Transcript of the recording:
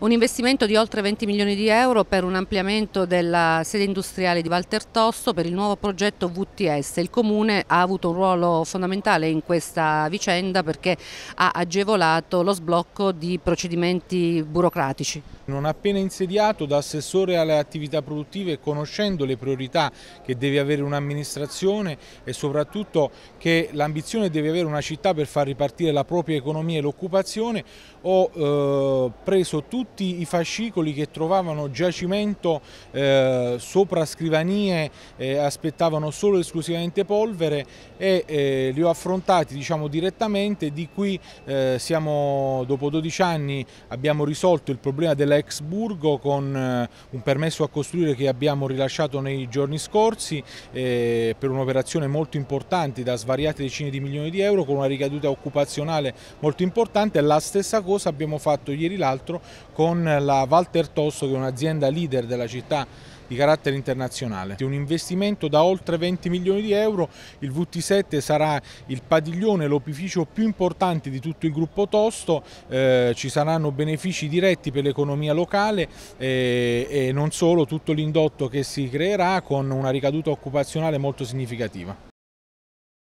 Un investimento di oltre 20 milioni di euro per un ampliamento della sede industriale di Walter Tosso per il nuovo progetto VTS. Il Comune ha avuto un ruolo fondamentale in questa vicenda perché ha agevolato lo sblocco di procedimenti burocratici. Non appena insediato da assessore alle attività produttive e conoscendo le priorità che deve avere un'amministrazione e soprattutto che l'ambizione deve avere una città per far ripartire la propria economia e l'occupazione, ho eh, preso tutti i fascicoli che trovavano giacimento eh, sopra scrivanie, eh, aspettavano solo e esclusivamente polvere e eh, li ho affrontati diciamo, direttamente, di qui eh, siamo, dopo 12 anni abbiamo risolto il problema della ex Burgo con eh, un permesso a costruire che abbiamo rilasciato nei giorni scorsi eh, per un'operazione molto importante da svariate decine di milioni di euro con una ricaduta occupazionale molto importante. La stessa cosa abbiamo fatto ieri l'altro con la Walter Tosso che è un'azienda leader della città di carattere internazionale. Un investimento da oltre 20 milioni di euro, il VT7 sarà il padiglione, l'opificio più importante di tutto il gruppo Tosto, eh, ci saranno benefici diretti per l'economia l'economia locale e, eh, e non solo tutto l'indotto che si creerà con una ricaduta occupazionale molto significativa.